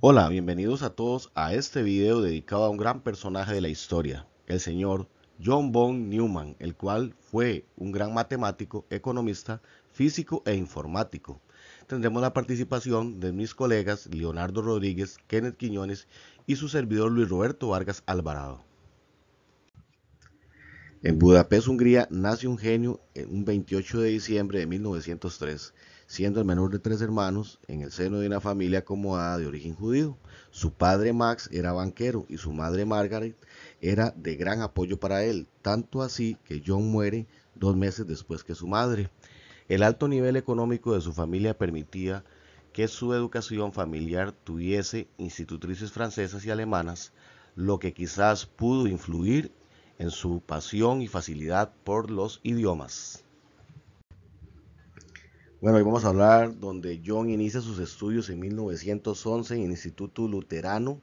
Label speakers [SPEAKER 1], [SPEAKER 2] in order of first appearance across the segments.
[SPEAKER 1] Hola, bienvenidos a todos a este video dedicado a un gran personaje de la historia, el señor John von Neumann, el cual fue un gran matemático, economista, físico e informático tendremos la participación de mis colegas Leonardo Rodríguez, Kenneth Quiñones y su servidor Luis Roberto Vargas Alvarado. En Budapest, Hungría, nace un genio un 28 de diciembre de 1903, siendo el menor de tres hermanos en el seno de una familia acomodada de origen judío. Su padre Max era banquero y su madre Margaret era de gran apoyo para él, tanto así que John muere dos meses después que su madre. El alto nivel económico de su familia permitía que su educación familiar tuviese institutrices francesas y alemanas, lo que quizás pudo influir en su pasión y facilidad por los idiomas. Bueno, hoy vamos a hablar donde John inicia sus estudios en 1911 en el Instituto Luterano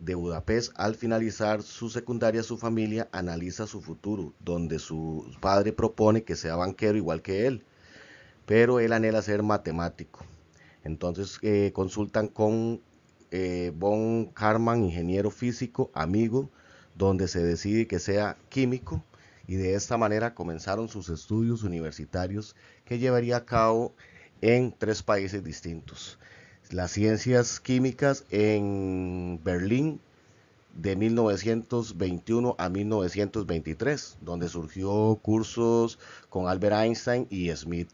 [SPEAKER 1] de Budapest. Al finalizar su secundaria, su familia analiza su futuro, donde su padre propone que sea banquero igual que él pero él anhela ser matemático. Entonces eh, consultan con eh, Von Karman, ingeniero físico, amigo, donde se decide que sea químico y de esta manera comenzaron sus estudios universitarios que llevaría a cabo en tres países distintos. Las ciencias químicas en Berlín de 1921 a 1923, donde surgió cursos con Albert Einstein y Smith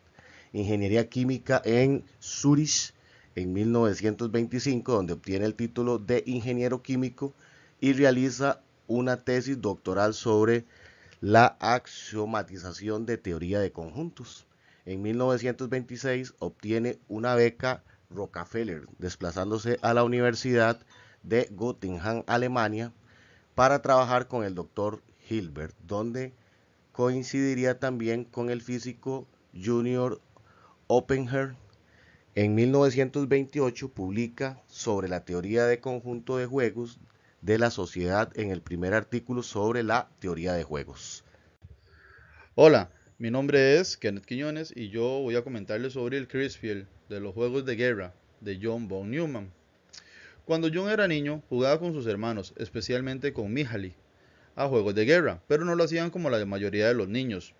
[SPEAKER 1] ingeniería química en Zurich en 1925, donde obtiene el título de ingeniero químico y realiza una tesis doctoral sobre la axiomatización de teoría de conjuntos. En 1926 obtiene una beca Rockefeller, desplazándose a la Universidad de Göttingen, Alemania, para trabajar con el doctor Hilbert, donde coincidiría también con el físico Junior her en 1928 publica sobre la teoría de conjunto de juegos de la sociedad en el
[SPEAKER 2] primer artículo sobre la teoría de juegos. Hola, mi nombre es Kenneth Quiñones y yo voy a comentarles sobre el Crisfield de los Juegos de Guerra de John von Neumann. Cuando John era niño, jugaba con sus hermanos, especialmente con Mihaly, a juegos de guerra, pero no lo hacían como la mayoría de los niños,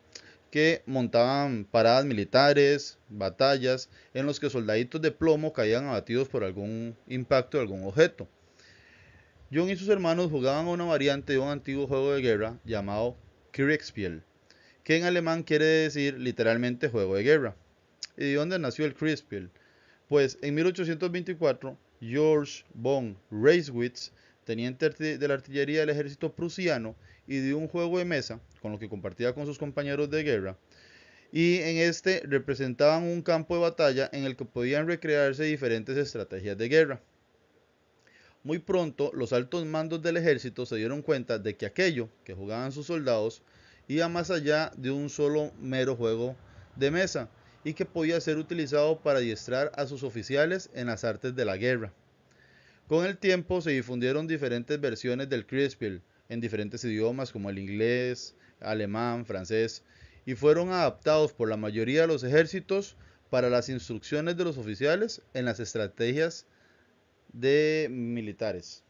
[SPEAKER 2] que montaban paradas militares, batallas, en los que soldaditos de plomo caían abatidos por algún impacto de algún objeto. John y sus hermanos jugaban a una variante de un antiguo juego de guerra llamado Kriegspiel, que en alemán quiere decir literalmente juego de guerra. ¿Y de dónde nació el Kriegspiel? Pues en 1824, George von Reiswitz, teniente de la artillería del ejército prusiano, y de un juego de mesa con lo que compartía con sus compañeros de guerra. Y en este representaban un campo de batalla en el que podían recrearse diferentes estrategias de guerra. Muy pronto los altos mandos del ejército se dieron cuenta de que aquello que jugaban sus soldados iba más allá de un solo mero juego de mesa y que podía ser utilizado para adiestrar a sus oficiales en las artes de la guerra. Con el tiempo se difundieron diferentes versiones del Crispiel en diferentes idiomas como el inglés, alemán, francés, y fueron adaptados por la mayoría de los ejércitos para las instrucciones de los oficiales en las estrategias de militares.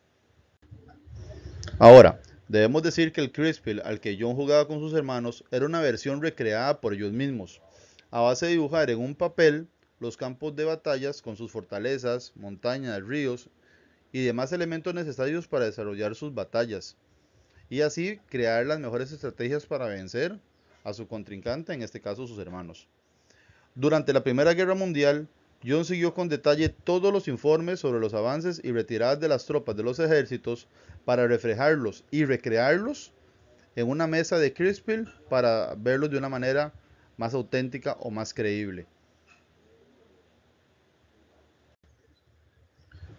[SPEAKER 2] Ahora, debemos decir que el Crispill al que John jugaba con sus hermanos era una versión recreada por ellos mismos, a base de dibujar en un papel los campos de batallas con sus fortalezas, montañas, ríos y demás elementos necesarios para desarrollar sus batallas y así crear las mejores estrategias para vencer a su contrincante, en este caso sus hermanos. Durante la Primera Guerra Mundial, John siguió con detalle todos los informes sobre los avances y retiradas de las tropas de los ejércitos para reflejarlos y recrearlos en una mesa de crispin para verlos de una manera más auténtica o más creíble.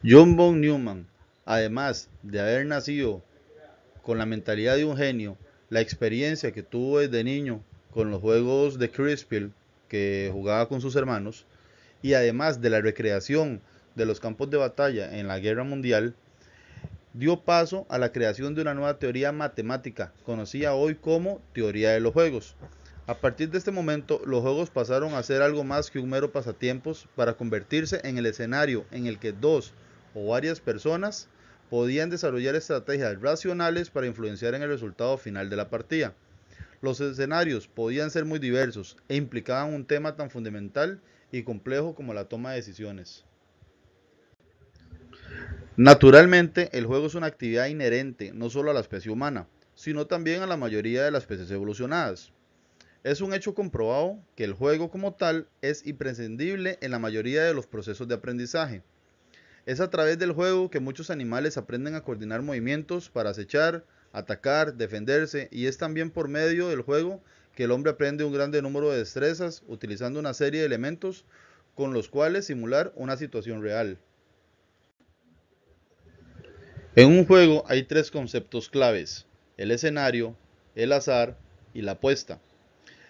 [SPEAKER 2] John von Neumann, además de haber nacido con la mentalidad de un genio, la experiencia que tuvo desde niño con los juegos de Crispill que jugaba con sus hermanos, y además de la recreación de los campos de batalla en la guerra mundial, dio paso a la creación de una nueva teoría matemática, conocida hoy como teoría de los juegos. A partir de este momento, los juegos pasaron a ser algo más que un mero pasatiempos para convertirse en el escenario en el que dos o varias personas podían desarrollar estrategias racionales para influenciar en el resultado final de la partida. Los escenarios podían ser muy diversos e implicaban un tema tan fundamental y complejo como la toma de decisiones. Naturalmente, el juego es una actividad inherente no solo a la especie humana, sino también a la mayoría de las especies evolucionadas. Es un hecho comprobado que el juego como tal es imprescindible en la mayoría de los procesos de aprendizaje, es a través del juego que muchos animales aprenden a coordinar movimientos para acechar, atacar, defenderse y es también por medio del juego que el hombre aprende un gran número de destrezas utilizando una serie de elementos con los cuales simular una situación real. En un juego hay tres conceptos claves, el escenario, el azar y la apuesta.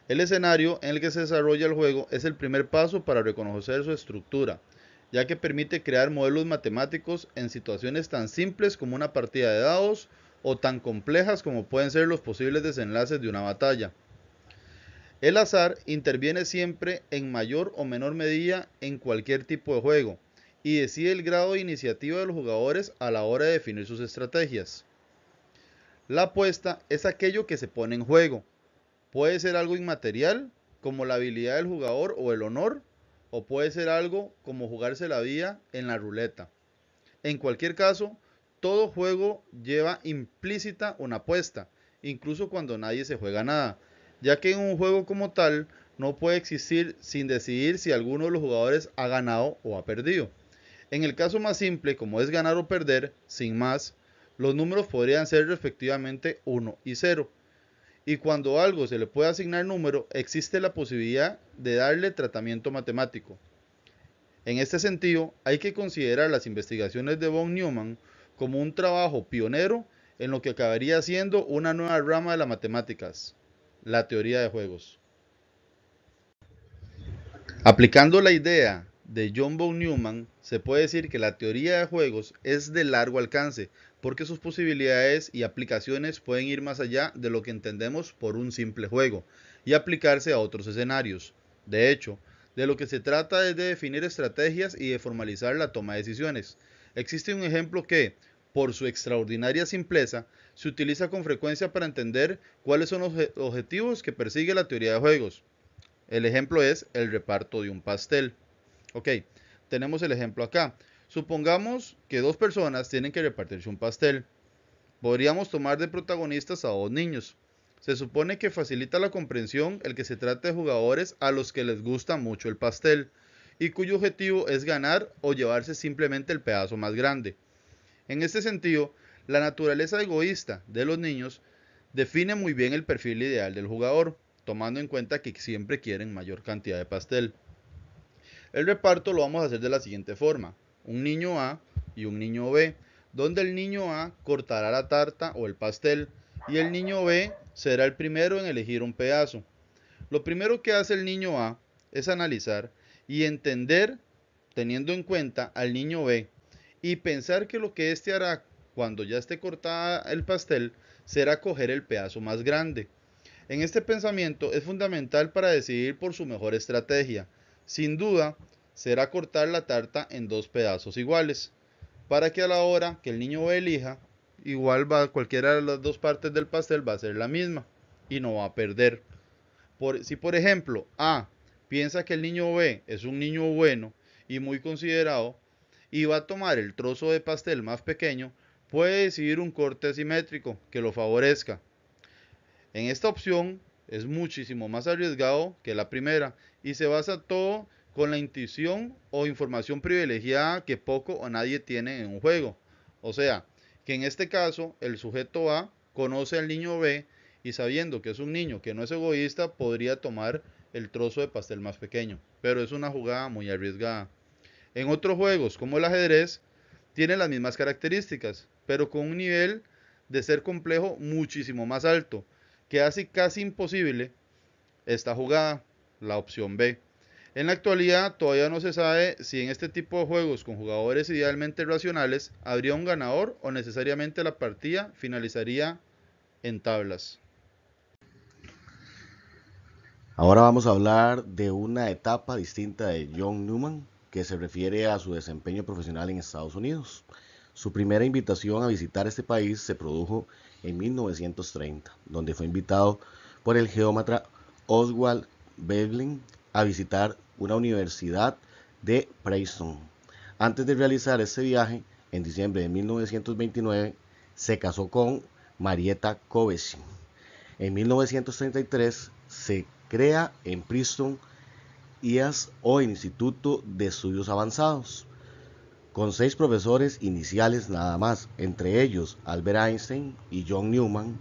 [SPEAKER 2] El escenario en el que se desarrolla el juego es el primer paso para reconocer su estructura, ya que permite crear modelos matemáticos en situaciones tan simples como una partida de dados o tan complejas como pueden ser los posibles desenlaces de una batalla. El azar interviene siempre en mayor o menor medida en cualquier tipo de juego y decide el grado de iniciativa de los jugadores a la hora de definir sus estrategias. La apuesta es aquello que se pone en juego. Puede ser algo inmaterial, como la habilidad del jugador o el honor, o puede ser algo como jugarse la vida en la ruleta. En cualquier caso, todo juego lleva implícita una apuesta, incluso cuando nadie se juega nada, ya que en un juego como tal no puede existir sin decidir si alguno de los jugadores ha ganado o ha perdido. En el caso más simple, como es ganar o perder, sin más, los números podrían ser respectivamente 1 y 0 y cuando algo se le puede asignar número, existe la posibilidad de darle tratamiento matemático. En este sentido, hay que considerar las investigaciones de von Neumann como un trabajo pionero en lo que acabaría siendo una nueva rama de las matemáticas, la teoría de juegos. Aplicando la idea de John von Neumann, se puede decir que la teoría de juegos es de largo alcance, porque sus posibilidades y aplicaciones pueden ir más allá de lo que entendemos por un simple juego y aplicarse a otros escenarios. De hecho, de lo que se trata es de definir estrategias y de formalizar la toma de decisiones. Existe un ejemplo que, por su extraordinaria simpleza, se utiliza con frecuencia para entender cuáles son los objetivos que persigue la teoría de juegos. El ejemplo es el reparto de un pastel. Ok, tenemos el ejemplo acá. Supongamos que dos personas tienen que repartirse un pastel. Podríamos tomar de protagonistas a dos niños. Se supone que facilita la comprensión el que se trate de jugadores a los que les gusta mucho el pastel y cuyo objetivo es ganar o llevarse simplemente el pedazo más grande. En este sentido, la naturaleza egoísta de los niños define muy bien el perfil ideal del jugador, tomando en cuenta que siempre quieren mayor cantidad de pastel. El reparto lo vamos a hacer de la siguiente forma un niño A y un niño B, donde el niño A cortará la tarta o el pastel y el niño B será el primero en elegir un pedazo. Lo primero que hace el niño A es analizar y entender teniendo en cuenta al niño B y pensar que lo que éste hará cuando ya esté cortada el pastel será coger el pedazo más grande. En este pensamiento es fundamental para decidir por su mejor estrategia. Sin duda, será cortar la tarta en dos pedazos iguales, para que a la hora que el niño elija, igual va cualquiera de las dos partes del pastel va a ser la misma y no va a perder. si por ejemplo A piensa que el niño B es un niño bueno y muy considerado y va a tomar el trozo de pastel más pequeño, puede decidir un corte simétrico que lo favorezca. En esta opción es muchísimo más arriesgado que la primera y se basa todo con la intuición o información privilegiada que poco o nadie tiene en un juego. O sea, que en este caso el sujeto A conoce al niño B y sabiendo que es un niño que no es egoísta, podría tomar el trozo de pastel más pequeño. Pero es una jugada muy arriesgada. En otros juegos, como el ajedrez, tiene las mismas características, pero con un nivel de ser complejo muchísimo más alto, que hace casi imposible esta jugada, la opción B. En la actualidad todavía no se sabe si en este tipo de juegos con jugadores idealmente racionales habría un ganador o necesariamente la partida finalizaría en tablas.
[SPEAKER 1] Ahora vamos a hablar de una etapa distinta de John Newman que se refiere a su desempeño profesional en Estados Unidos. Su primera invitación a visitar este país se produjo en 1930, donde fue invitado por el geómetra Oswald Veblen a visitar una universidad de Princeton. Antes de realizar ese viaje, en diciembre de 1929, se casó con Marietta Covesin. En 1933 se crea en Princeton IAS o Instituto de Estudios Avanzados, con seis profesores iniciales nada más, entre ellos Albert Einstein y John Newman,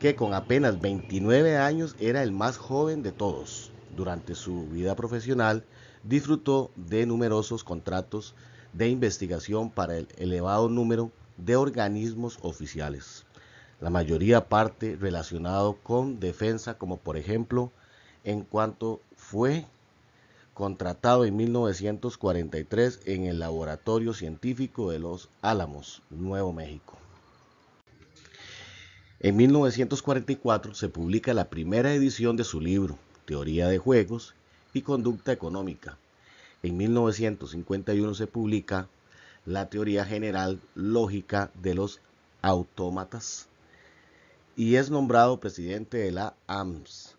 [SPEAKER 1] que con apenas 29 años era el más joven de todos. Durante su vida profesional disfrutó de numerosos contratos de investigación para el elevado número de organismos oficiales, la mayoría parte relacionado con defensa, como por ejemplo en cuanto fue contratado en 1943 en el Laboratorio Científico de Los Álamos, Nuevo México. En 1944 se publica la primera edición de su libro, Teoría de Juegos y Conducta Económica. En 1951 se publica la teoría general lógica de los autómatas y es nombrado presidente de la AMS.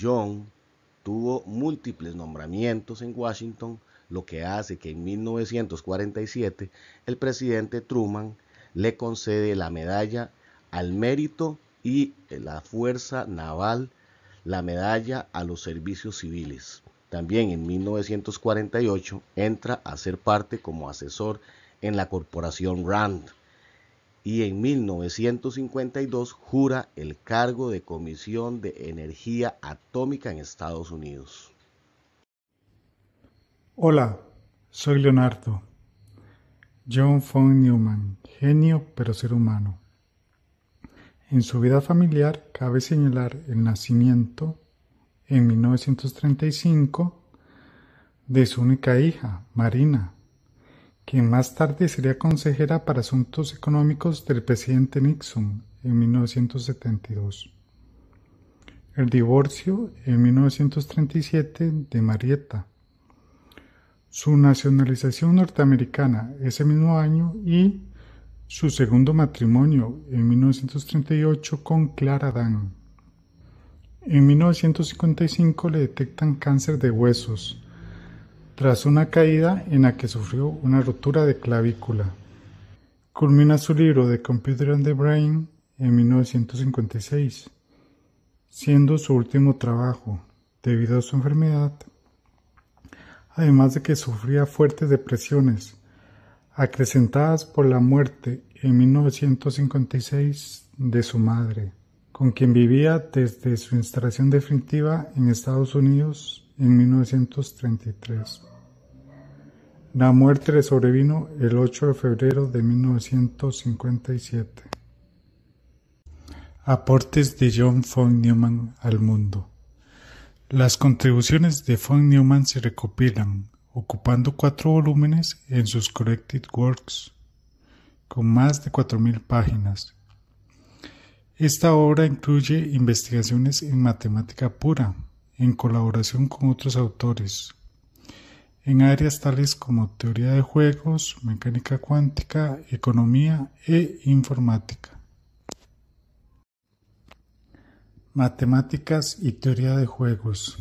[SPEAKER 1] John tuvo múltiples nombramientos en Washington, lo que hace que en 1947 el presidente Truman le concede la medalla al mérito y la fuerza naval la medalla a los servicios civiles. También en 1948 entra a ser parte como asesor en la corporación RAND y en 1952 jura el cargo de Comisión de Energía Atómica en Estados Unidos.
[SPEAKER 3] Hola, soy Leonardo. John von Neumann, genio pero ser humano. En su vida familiar cabe señalar el nacimiento en 1935 de su única hija, Marina, quien más tarde sería consejera para asuntos económicos del presidente Nixon en 1972. El divorcio en 1937 de Marietta. Su nacionalización norteamericana ese mismo año y su segundo matrimonio en 1938 con Clara Dan. En 1955 le detectan cáncer de huesos, tras una caída en la que sufrió una rotura de clavícula. Culmina su libro The Computer and the Brain en 1956, siendo su último trabajo debido a su enfermedad, además de que sufría fuertes depresiones acrecentadas por la muerte en 1956 de su madre, con quien vivía desde su instalación definitiva en Estados Unidos en 1933. La muerte le sobrevino el 8 de febrero de 1957. Aportes de John von Neumann al mundo. Las contribuciones de von Neumann se recopilan ocupando cuatro volúmenes en sus Corrected Works, con más de 4.000 páginas. Esta obra incluye investigaciones en matemática pura, en colaboración con otros autores, en áreas tales como teoría de juegos, mecánica cuántica, economía e informática. Matemáticas y teoría de juegos.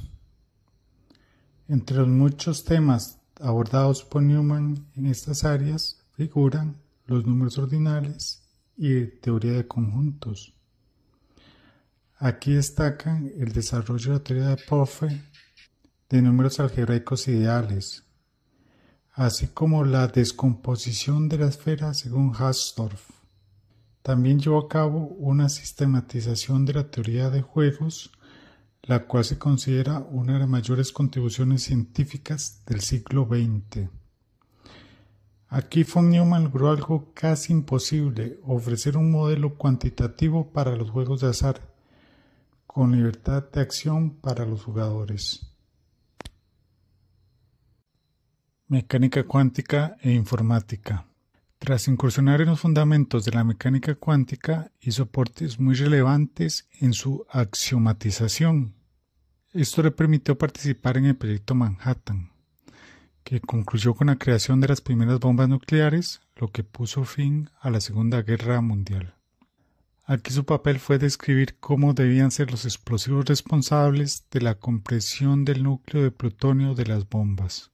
[SPEAKER 3] Entre los muchos temas abordados por Newman en estas áreas figuran los números ordinales y teoría de conjuntos. Aquí destacan el desarrollo de la teoría de Poffe de números algebraicos ideales, así como la descomposición de la esfera según Hausdorff. También llevó a cabo una sistematización de la teoría de juegos la cual se considera una de las mayores contribuciones científicas del siglo XX. Aquí von Neumann logró algo casi imposible, ofrecer un modelo cuantitativo para los juegos de azar, con libertad de acción para los jugadores. Mecánica cuántica e informática. Tras incursionar en los fundamentos de la mecánica cuántica, hizo aportes muy relevantes en su axiomatización. Esto le permitió participar en el proyecto Manhattan, que concluyó con la creación de las primeras bombas nucleares, lo que puso fin a la Segunda Guerra Mundial. Aquí su papel fue describir cómo debían ser los explosivos responsables de la compresión del núcleo de plutonio de las bombas.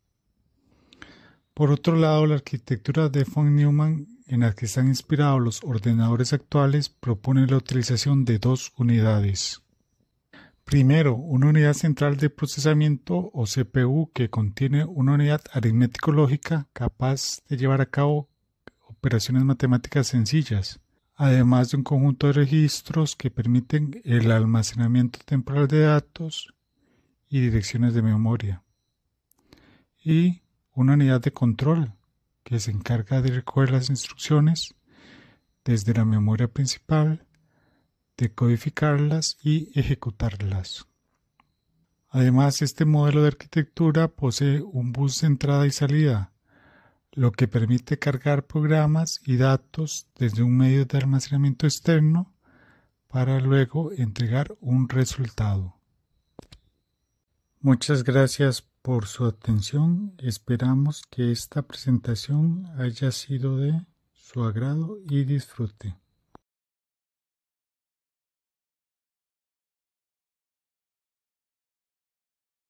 [SPEAKER 3] Por otro lado, la arquitectura de von Neumann, en la que están inspirados los ordenadores actuales, propone la utilización de dos unidades. Primero, una unidad central de procesamiento o CPU que contiene una unidad aritmético-lógica capaz de llevar a cabo operaciones matemáticas sencillas, además de un conjunto de registros que permiten el almacenamiento temporal de datos y direcciones de memoria. Y una unidad de control que se encarga de recoger las instrucciones desde la memoria principal, decodificarlas y ejecutarlas. Además, este modelo de arquitectura posee un bus de entrada y salida, lo que permite cargar programas y datos desde un medio de almacenamiento externo para luego entregar un resultado. Muchas gracias por su atención. Esperamos que esta presentación haya sido de su agrado y disfrute.